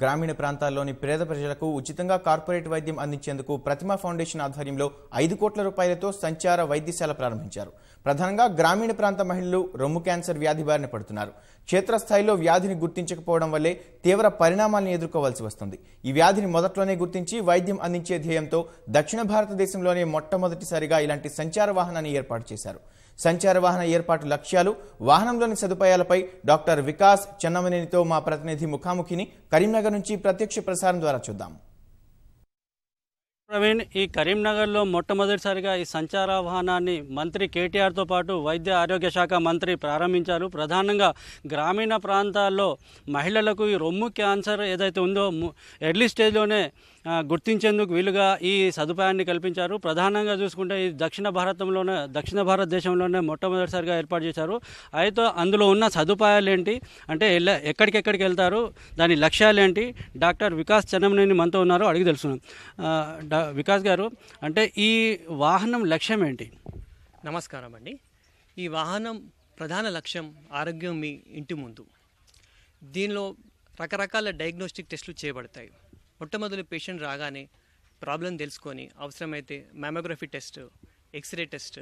గ్రామీణ ప్రాంతాల్లోని పేద ప్రజలకు ఉచితంగా కార్పొరేట్ వైద్యం అందించేందుకు ప్రతిమ ఫౌండేషన్ ఆధ్వర్యంలో ఐదు కోట్ల రూపాయలతో సంచార వైద్యశాల ప్రారంభించారు ప్రధానంగా గ్రామీణ ప్రాంత మహిళలు రొమ్ము క్యాన్సర్ వ్యాధి బారిన పడుతున్నారు క్షేత్రస్థాయిలో వ్యాధిని గుర్తించకపోవడం వల్లే తీవ్ర పరిణామాలను ఎదుర్కోవాల్సి వస్తుంది ఈ వ్యాధిని మొదట్లోనే గుర్తించి వైద్యం అందించే ధ్యేయంతో దక్షిణ భారతదేశంలోనే మొట్టమొదటిసారిగా ఇలాంటి సంచార వాహనాన్ని ఏర్పాటు చేశారు సంచార వాహన ఏర్పాటు లక్ష్యాలు వాహనంలోని సదుపాయాలపై డాక్టర్ వికాస్ చెన్నమనేనితో మా ప్రతినిధి ముఖాముఖిని కరీంనగర్ నుంచి ప్రత్యక్ష ప్రసారం ద్వారా చూద్దాం ప్రవీణ్ ఈ కరీంనగర్లో మొట్టమొదటిసారిగా ఈ సంచార వాహనాన్ని మంత్రి కేటీఆర్తో పాటు వైద్య ఆరోగ్య శాఖ మంత్రి ప్రారంభించారు ప్రధానంగా గ్రామీణ ప్రాంతాల్లో మహిళలకు ఈ రొమ్ము క్యాన్సర్ ఏదైతే ఉందో ఎర్లీ స్టేజ్లోనే గుర్తించేందుకు వీలుగా ఈ సదుపాయాన్ని కల్పించారు ప్రధానంగా చూసుకుంటే ఈ దక్షిణ భారతంలోనే దక్షిణ భారతదేశంలోనే మొట్టమొదటిసారిగా ఏర్పాటు చేశారు అయితే అందులో ఉన్న సదుపాయాలు ఏంటి అంటే ఎక్కడికెక్కడికి వెళ్తారు దాని లక్ష్యాలు ఏంటి డాక్టర్ వికాస్ చనంనేని మనతో ఉన్నారో అడిగి తెలుసుకున్నాం వికాస్ గారు అంటే ఈ వాహనం లక్ష్యం ఏంటి నమస్కారం అండి ఈ వాహనం ప్రధాన లక్ష్యం ఆరోగ్యం మీ ఇంటి ముందు దీనిలో రకరకాల డయాగ్నోస్టిక్ టెస్టులు చేయబడతాయి మొట్టమొదటి పేషెంట్ రాగానే ప్రాబ్లం తెలుసుకొని అవసరమైతే mammography test x-ray test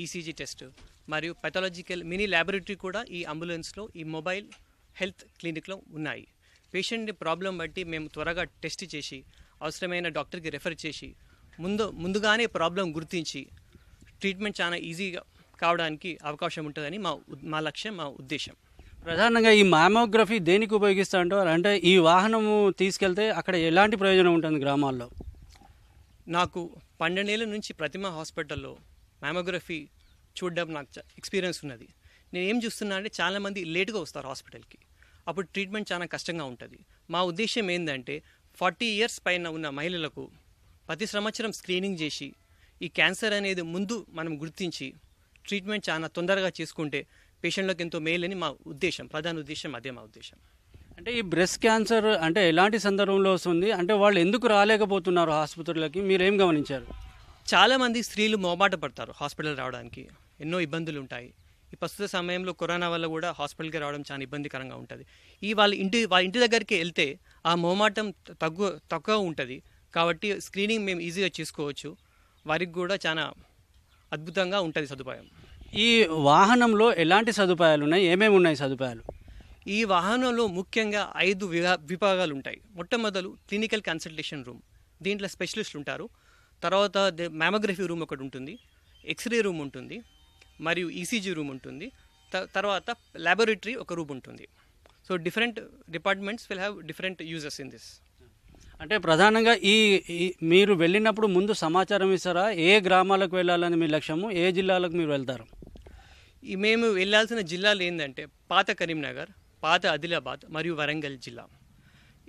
ECG test మరియు పెథాలజికల్ మినీ ల్యాబొరేటరీ కూడా ఈ అంబులెన్స్లో ఈ మొబైల్ హెల్త్ క్లినిక్లో ఉన్నాయి పేషెంట్ని ప్రాబ్లం బట్టి మేము త్వరగా టెస్ట్ చేసి అవసరమైన డాక్టర్కి రెఫర్ చేసి ముందు ముందుగానే ప్రాబ్లం గుర్తించి ట్రీట్మెంట్ చాలా ఈజీగా కావడానికి అవకాశం ఉంటుందని మా మా లక్ష్యం మా ఉద్దేశం ప్రధానంగా ఈ మామోగ్రఫీ దేనికి ఉపయోగిస్తా అంటారు అంటే ఈ వాహనము తీసుకెళ్తే అక్కడ ఎలాంటి ప్రయోజనం ఉంటుంది గ్రామాల్లో నాకు పన్నెండేళ్ళ నుంచి ప్రతిమ హాస్పిటల్లో మామోగ్రఫీ చూడడం నాకు ఎక్స్పీరియన్స్ ఉన్నది నేను ఏం చూస్తున్నా అంటే చాలామంది లేటుగా వస్తారు హాస్పిటల్కి అప్పుడు ట్రీట్మెంట్ చాలా కష్టంగా ఉంటుంది మా ఉద్దేశం ఏంటంటే ఫార్టీ ఇయర్స్ పైన ఉన్న మహిళలకు ప్రతి సంవత్సరం స్క్రీనింగ్ చేసి ఈ క్యాన్సర్ అనేది ముందు మనం గుర్తించి ట్రీట్మెంట్ చాలా తొందరగా చేసుకుంటే పేషెంట్లకు ఎంతో మేలని మా ఉద్దేశం ప్రధాన ఉద్దేశం అదే మా ఉద్దేశం అంటే ఈ బ్రెస్ట్ క్యాన్సర్ అంటే ఎలాంటి సందర్భంలో వస్తుంది అంటే వాళ్ళు ఎందుకు రాలేకపోతున్నారు ఆసుపత్రులకి మీరు ఏం గమనించారు చాలామంది స్త్రీలు మోబాట పడతారు హాస్పిటల్ రావడానికి ఎన్నో ఇబ్బందులు ఉంటాయి ఈ ప్రస్తుత సమయంలో కరోనా వల్ల కూడా హాస్పిటల్కి రావడం చాలా ఇబ్బందికరంగా ఉంటుంది ఈ వాళ్ళ ఇంటి వాళ్ళ ఇంటి దగ్గరికి వెళ్తే ఆ మోమాటం తగ్గు తక్కువ ఉంటుంది కాబట్టి స్క్రీనింగ్ మేము ఈజీగా చేసుకోవచ్చు వారికి కూడా చాలా అద్భుతంగా ఉంటుంది సదుపాయం ఈ వాహనంలో ఎలాంటి సదుపాయాలు ఉన్నాయి ఏమేమి ఉన్నాయి సదుపాయాలు ఈ వాహనంలో ముఖ్యంగా ఐదు విభాగాలు ఉంటాయి మొట్టమొదలు క్లినికల్ కన్సల్టేషన్ రూమ్ దీంట్లో స్పెషలిస్టులు ఉంటారు తర్వాత మ్యామోగ్రఫీ రూమ్ ఒకటి ఉంటుంది ఎక్స్రే రూమ్ ఉంటుంది మరియు ఈసీజీ e రూమ్ ఉంటుంది తర్వాత ల్యాబొరేటరీ ఒక రూమ్ ఉంటుంది so different departments will have different uses in this అంటే ప్రధానంగా ఈ మీరు వెళ్ళినప్పుడు ముందు సమాచారం ఇస్తారా ఏ గ్రామాలకు వెళ్ళాలని మీ లక్ష్యము ఏ జిల్లాలకు మీరు వెళ్తారు ఈ మేము వెళ్ళాల్సిన జిల్లాలు ఏంటంటే పాత కరీంనగర్ పాత ఆదిలాబాద్ మరియు వరంగల్ జిల్లా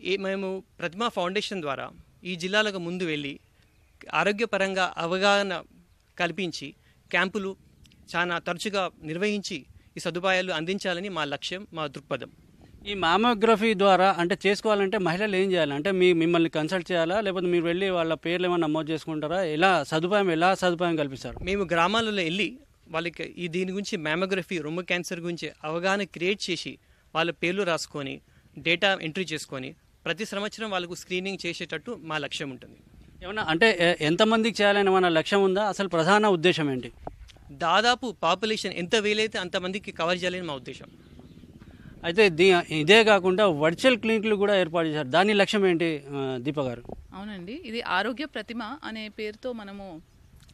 ఏ మేము ప్రతిమా ఫౌండేషన్ ద్వారా ఈ జిల్లాలకు ముందు వెళ్ళి ఆరోగ్యపరంగా అవగాహన కల్పించి క్యాంపులు చాలా తరచుగా నిర్వహించి ఈ సదుపాయాలు అందించాలని మా లక్ష్యం మా దృక్పథం ఈ మామోగ్రఫీ ద్వారా అంటే చేసుకోవాలంటే మహిళలు ఏం చేయాలి అంటే మీ మిమ్మల్ని కన్సల్ట్ చేయాలా లేకపోతే మీరు వెళ్ళి వాళ్ళ పేర్లు ఏమైనా నమోదు చేసుకుంటారా ఎలా సదుపాయం ఎలా సదుపాయం కల్పిస్తారు మేము గ్రామాలలో వెళ్ళి వాళ్ళకి ఈ దీని గురించి మ్యామోగ్రఫీ రొమ్ము క్యాన్సర్ గురించి అవగాహన క్రియేట్ చేసి వాళ్ళ పేర్లు రాసుకొని డేటా ఎంట్రీ చేసుకొని ప్రతి సంవత్సరం వాళ్ళకు స్క్రీనింగ్ చేసేటట్టు మా లక్ష్యం ఉంటుంది ఏమన్నా అంటే ఎంతమందికి చేయాలని మన లక్ష్యం ఉందా అసలు ప్రధాన ఉద్దేశం ఏంటి దాదాపు పాపులేషన్ ఎంత వీలైతే అంతమందికి కవర్ చేయాలని మా ఉద్దేశం అయితే దీ ఇదే కాకుండా వర్చువల్ క్లినిక్లు కూడా ఏర్పాటు చేశారు దాని లక్ష్యం ఏంటి దీప గారు అవునండి ఇది ఆరోగ్య ప్రతిమ అనే పేరుతో మనము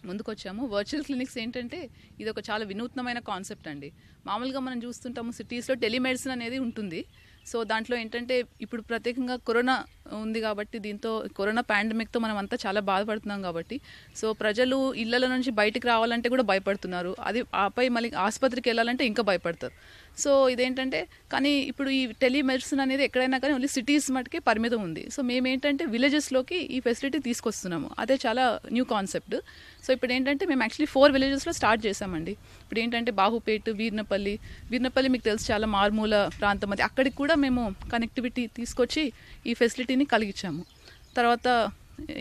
ముందుకొచ్చాము వర్చువల్ క్లినిక్స్ ఏంటంటే ఇది ఒక చాలా వినూత్నమైన కాన్సెప్ట్ అండి మామూలుగా మనం చూస్తుంటాము సిటీస్లో టెలిమెడిసిన్ అనేది ఉంటుంది సో దాంట్లో ఏంటంటే ఇప్పుడు ప్రత్యేకంగా కరోనా ఉంది కాబట్టి దీంతో కరోనా పాండమిక్తో మనం అంతా చాలా బాధపడుతున్నాం కాబట్టి సో ప్రజలు ఇళ్ళలో నుంచి బయటకు రావాలంటే కూడా భయపడుతున్నారు అది ఆపై మళ్ళీ ఆసుపత్రికి వెళ్ళాలంటే ఇంకా భయపడతారు సో ఇదేంటంటే కానీ ఇప్పుడు ఈ టెలిమెడిసిన్ అనేది ఎక్కడైనా కానీ ఓన్లీ సిటీస్ మటుకే పరిమితం ఉంది సో మేము ఏంటంటే విలేజెస్లోకి ఈ ఫెసిలిటీ తీసుకొస్తున్నాము అదే చాలా న్యూ కాన్సెప్ట్ సో ఇప్పుడు ఏంటంటే మేము యాక్చువల్లీ ఫోర్ విలేజెస్లో స్టార్ట్ చేసామండి ఇప్పుడు ఏంటంటే బాహుపేట్ వీర్నపల్లి వీర్నపల్లి మీకు తెలుసు చాలా మారుమూల ప్రాంతం అది అక్కడికి కూడా మేము కనెక్టివిటీ తీసుకొచ్చి ఈ ఫెసిలిటీని అవగాహనని కలిగించాము తర్వాత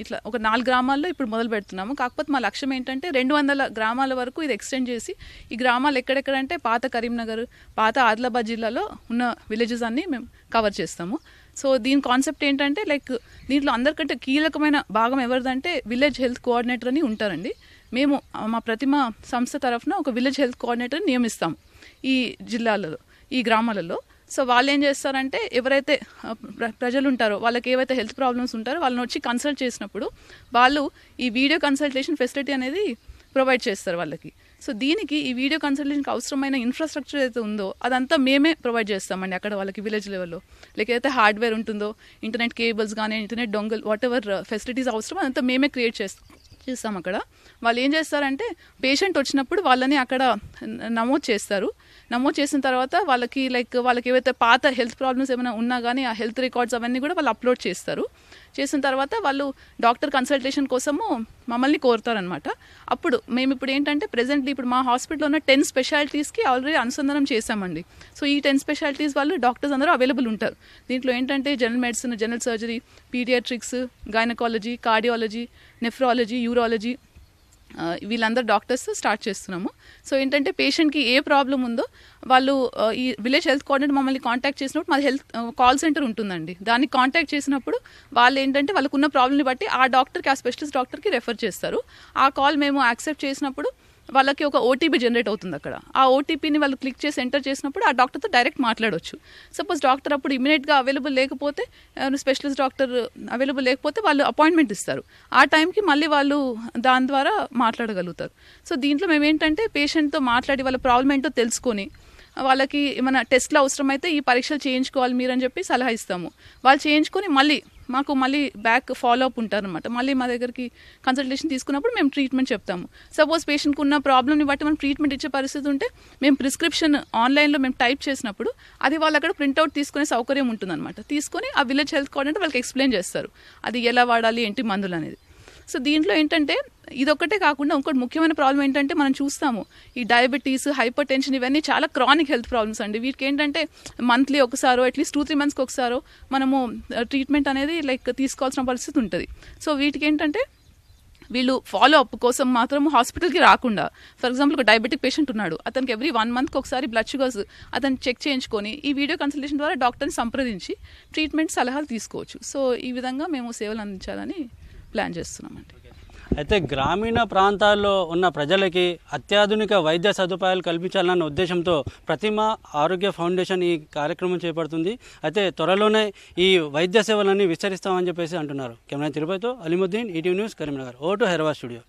ఇట్లా ఒక నాలుగు గ్రామాల్లో ఇప్పుడు మొదలు పెడుతున్నాము కాకపోతే మా లక్ష్యం ఏంటంటే రెండు వందల గ్రామాల వరకు ఇది ఎక్స్టెండ్ చేసి ఈ గ్రామాలు ఎక్కడెక్కడంటే పాత కరీంనగర్ పాత ఆదిలాబాద్ జిల్లాలో ఉన్న విలేజెస్ అన్నీ మేము కవర్ చేస్తాము సో దీని కాన్సెప్ట్ ఏంటంటే లైక్ దీంట్లో అందరికంటే కీలకమైన భాగం ఎవరిదంటే విలేజ్ హెల్త్ కోఆర్డినేటర్ అని ఉంటారండి మేము మా ప్రతిమ సంస్థ తరఫున ఒక విలేజ్ హెల్త్ కోఆర్డినేటర్ని నియమిస్తాం ఈ జిల్లాలలో ఈ గ్రామాలలో సో వాళ్ళు ఏం చేస్తారంటే ఎవరైతే ప్రజలు ఉంటారో వాళ్ళకి ఏవైతే హెల్త్ ప్రాబ్లమ్స్ ఉంటారో వాళ్ళని వచ్చి కన్సల్ట్ చేసినప్పుడు వాళ్ళు ఈ వీడియో కన్సల్టేషన్ ఫెసిలిటీ అనేది ప్రొవైడ్ చేస్తారు వాళ్ళకి సో దీనికి ఈ వీడియో కన్సల్టేషన్కి అవసరమైన ఇన్ఫ్రాస్ట్రక్చర్ ఏదైతే ఉందో అదంతా మేమే ప్రొవైడ్ చేస్తామండి అక్కడ వాళ్ళకి విలేజ్ లెవెల్లో లేకపోతే హార్డ్వేర్ ఉంటుందో ఇంటర్నెట్ కేబుల్స్ కానీ internet dongle whatever facilities అవసరం అదంతా మేమే క్రియేట్ చేస్తాం చేస్తాం అక్కడ వాళ్ళు ఏం చేస్తారంటే పేషెంట్ వచ్చినప్పుడు వాళ్ళని అక్కడ నమోదు చేస్తారు నమోదు చేసిన తర్వాత వాళ్ళకి లైక్ వాళ్ళకి ఏవైతే పాత హెల్త్ ప్రాబ్లమ్స్ ఏమైనా ఉన్నా కానీ ఆ హెల్త్ రికార్డ్స్ అవన్నీ కూడా వాళ్ళు అప్లోడ్ చేస్తారు చేసిన తర్వాత వాళ్ళు డాక్టర్ కన్సల్టేషన్ కోసము మమ్మల్ని కోరుతారనమాట అప్పుడు మేము ఇప్పుడు ఏంటంటే ప్రెసెంట్లీ ఇప్పుడు మా హాస్పిటల్లో ఉన్న టెన్ స్పెషాలిటీస్కి ఆల్రెడీ అనుసంధానం చేశామండి సో ఈ టెన్ స్పెషాలిటీస్ వాళ్ళు డాక్టర్స్ అందరూ అవైలబుల్ ఉంటారు దీంట్లో ఏంటంటే general medicine general surgery paediatrics gynaecology cardiology nephrology urology వీళ్ళందరూ డాక్టర్స్ స్టార్ట్ చేస్తున్నాము సో ఏంటంటే పేషెంట్కి ఏ ప్రాబ్లం ఉందో వాళ్ళు ఈ విలేజ్ హెల్త్ కోఆర్డినేటర్ మమ్మల్ని కాంటాక్ట్ చేసినప్పుడు మాది హెల్త్ కాల్ సెంటర్ ఉంటుందండి దాన్ని కాంటాక్ట్ చేసినప్పుడు వాళ్ళు ఏంటంటే వాళ్ళకున్న ప్రాబ్లమ్ని బట్టి ఆ డాక్టర్కి ఆ స్పెషలిస్ట్ డాక్టర్కి రెఫర్ చేస్తారు ఆ కాల్ మేము యాక్సెప్ట్ చేసినప్పుడు వాళ్ళకి ఒక ఓటీపీ జనరేట్ అవుతుంది అక్కడ ఆ ఓటీపీని వాళ్ళు క్లిక్ చేసి ఎంటర్ చేసినప్పుడు ఆ డాక్టర్తో డైరెక్ట్ మాట్లాడవచ్చు సపోజ్ డాక్టర్ అప్పుడు ఇమీడియట్గా అవైలబుల్ లేకపోతే స్పెషలిస్ట్ డాక్టర్ అవైలబుల్ లేకపోతే వాళ్ళు అపాయింట్మెంట్ ఇస్తారు ఆ టైంకి మళ్ళీ వాళ్ళు దాని ద్వారా మాట్లాడగలుగుతారు సో దీంట్లో మేము ఏంటంటే పేషెంట్తో మాట్లాడి వాళ్ళ ప్రాబ్లం ఏంటో తెలుసుకొని వాళ్ళకి ఏమైనా టెస్ట్లు అవసరమైతే ఈ పరీక్షలు చేయించుకోవాలి మీరని చెప్పి సలహా ఇస్తాము వాళ్ళు చేయించుకొని మళ్ళీ మాకు మళ్ళీ బ్యాక్ ఫాలో అప్ అనమాట మళ్ళీ మా దగ్గరికి కన్సల్టేషన్ తీసుకున్నప్పుడు మేము ట్రీట్మెంట్ చెప్తాము సపోజ్ పేషెంట్కి ఉన్న ప్రాబ్లమ్ని బట్టి మనం ట్రీట్మెంట్ ఇచ్చే పరిస్థితి ఉంటే మేము ప్రిస్క్రిప్షన్ ఆన్లైన్లో మేము టైప్ చేసినప్పుడు అది వాళ్ళు అక్కడ ప్రింట్అవుట్ తీసుకునే సౌకర్యం ఉంటుందన్నమాట తీసుకొని ఆ విలేజ్ హెల్త్ అంటే వాళ్ళకి ఎక్స్ప్లెయిన్ చేస్తారు అది ఎలా వాడాలి ఏంటి మందులు అనేది సో దీంట్లో ఏంటంటే ఇదొక్కటే కాకుండా ఇంకోటి ముఖ్యమైన ప్రాబ్లం ఏంటంటే మనం చూస్తాము ఈ డయాబెటీస్ హైపర్ టెన్షన్ ఇవన్నీ చాలా క్రానిక్ హెల్త్ ప్రాబ్లమ్స్ అండి వీటికి ఏంటంటే మంత్లీ ఒకసారో అట్లీస్ట్ టూ త్రీ మంత్స్కి ఒకసారో మనము ట్రీట్మెంట్ అనేది లైక్ తీసుకోవాల్సిన పరిస్థితి ఉంటుంది సో వీటికి ఏంటంటే వీళ్ళు ఫాలో అప్ కోసం మాత్రం హాస్పిటల్కి రాకుండా ఫర్ ఎగ్జాంపుల్ ఒక డయాబెటిక్ పేషెంట్ ఉన్నాడు అతనికి ఎవ్రీ వన్ మంత్కి ఒకసారి బ్లడ్ షుగర్స్ అతను చెక్ చేయించుకొని ఈ వీడియో కన్సల్టేషన్ ద్వారా డాక్టర్ని సంప్రదించి ట్రీట్మెంట్ సలహాలు తీసుకోవచ్చు సో ఈ విధంగా మేము సేవలు అందించాలని ప్లాన్ చేస్తున్నామండి అయితే గ్రామీణ ప్రాంతాల్లో ఉన్న ప్రజలకి అత్యాధునిక వైద్య సదుపాయాలు కల్పించాలన్న ఉద్దేశంతో ప్రతిమ ఆరోగ్య ఫౌండేషన్ ఈ కార్యక్రమం చేపడుతుంది అయితే త్వరలోనే ఈ వైద్య సేవలన్నీ విస్తరిస్తామని చెప్పేసి అంటున్నారు కెమెరా తిరుపతితో అలీముద్దీన్ ఈటీవీ న్యూస్ కరీంనగర్ ఓటు హైదరాబాద్ స్టూడియో